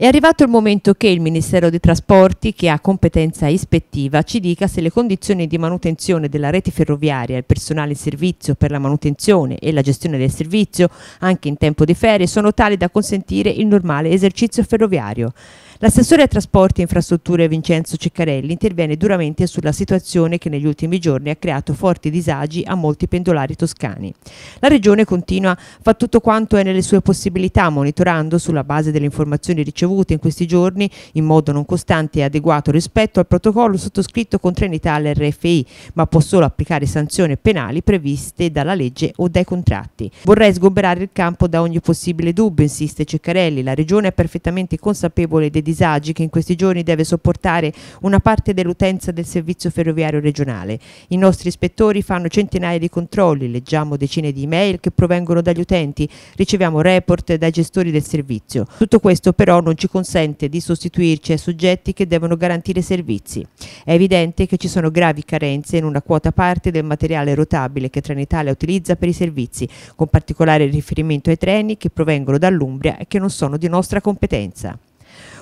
È arrivato il momento che il Ministero dei Trasporti, che ha competenza ispettiva, ci dica se le condizioni di manutenzione della rete ferroviaria, il personale in servizio per la manutenzione e la gestione del servizio, anche in tempo di ferie, sono tali da consentire il normale esercizio ferroviario. L'assessore ai trasporti e infrastrutture Vincenzo Ceccarelli interviene duramente sulla situazione che negli ultimi giorni ha creato forti disagi a molti pendolari toscani. La regione continua, fa tutto quanto è nelle sue possibilità, monitorando sulla base delle informazioni ricevute ricevute in questi giorni in modo non costante e adeguato rispetto al protocollo sottoscritto con Trenitalia RFI, ma può solo applicare sanzioni penali previste dalla legge o dai contratti. Vorrei sgomberare il campo da ogni possibile dubbio, insiste Ceccarelli. La Regione è perfettamente consapevole dei disagi che in questi giorni deve sopportare una parte dell'utenza del servizio ferroviario regionale. I nostri ispettori fanno centinaia di controlli, leggiamo decine di email che provengono dagli utenti, riceviamo report dai gestori del servizio. Tutto questo però non ci consente di sostituirci ai soggetti che devono garantire servizi. È evidente che ci sono gravi carenze in una quota parte del materiale rotabile che Trenitalia utilizza per i servizi, con particolare riferimento ai treni che provengono dall'Umbria e che non sono di nostra competenza.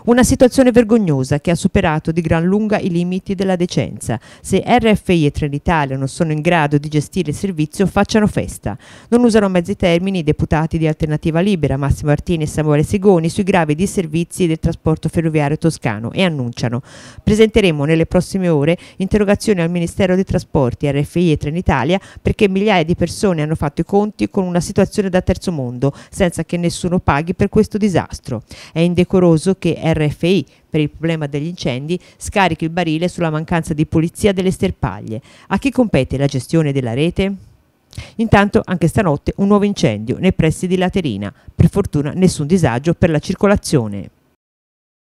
Una situazione vergognosa che ha superato di gran lunga i limiti della decenza. Se RFI e Trenitalia non sono in grado di gestire il servizio, facciano festa. Non usano mezzi termini i deputati di Alternativa Libera, Massimo Artini e Samuele Sigoni, sui gravi disservizi del trasporto ferroviario toscano e annunciano. Presenteremo nelle prossime ore interrogazioni al Ministero dei Trasporti, RFI e Trenitalia perché migliaia di persone hanno fatto i conti con una situazione da terzo mondo, senza che nessuno paghi per questo disastro. È indecoroso che RFI RFI per il problema degli incendi scarichi il barile sulla mancanza di pulizia delle sterpaglie. A chi compete la gestione della rete? Intanto anche stanotte un nuovo incendio nei pressi di Laterina, per fortuna nessun disagio per la circolazione.